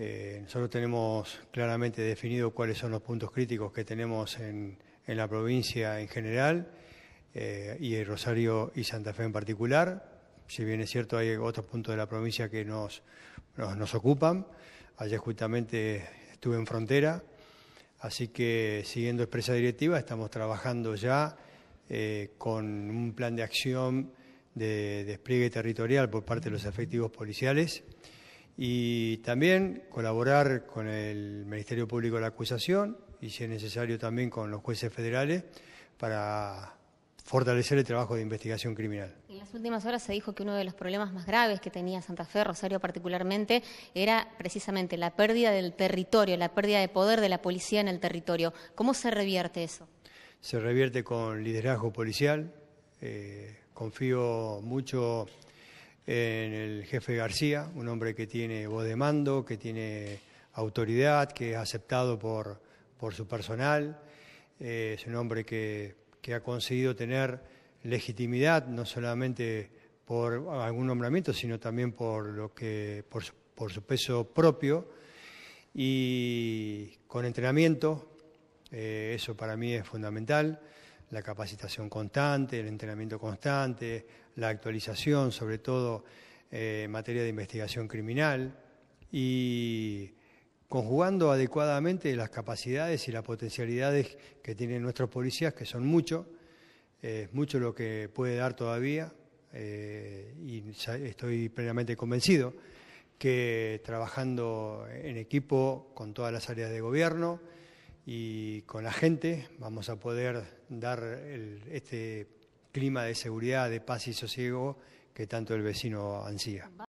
Eh, nosotros tenemos claramente definido cuáles son los puntos críticos que tenemos en, la provincia en general eh, y y Rosario y Santa Fe en particular. Si bien es cierto, hay otros puntos de la provincia que nos, ocupan. Ayer justamente estuve en frontera, así que siguiendo expresa directiva estamos trabajando ya eh, con un plan de acción de despliegue territorial por parte de los efectivos policiales y también colaborar con el Ministerio Público de la Acusación y, si es necesario, también con los jueces federales para fortalecer el trabajo de investigación criminal. En las últimas horas se dijo que uno de los problemas más graves que tenía Santa Fe, Rosario particularmente, era precisamente la pérdida del territorio, la pérdida de poder de la policía en el territorio. ¿Cómo se revierte eso? Se revierte con liderazgo policial. Eh, confío mucho en el jefe García, un hombre que tiene voz de mando, que tiene autoridad, que es aceptado por, su personal, eh, es un hombre que, ha conseguido tener legitimidad no solamente por algún nombramiento, sino también por, lo que, por, su, peso propio y con entrenamiento, eh, eso para mí es fundamental la capacitación constante, el entrenamiento constante, la actualización, sobre todo eh, en materia de investigación criminal, y conjugando adecuadamente las capacidades y las potencialidades que tienen nuestros policías, que son mucho, eh, es mucho lo que puede dar todavía, eh, y estoy plenamente convencido que trabajando en equipo con todas las áreas de gobierno, y con la gente vamos a poder dar este clima de seguridad, de paz y sosiego que tanto el vecino ansía.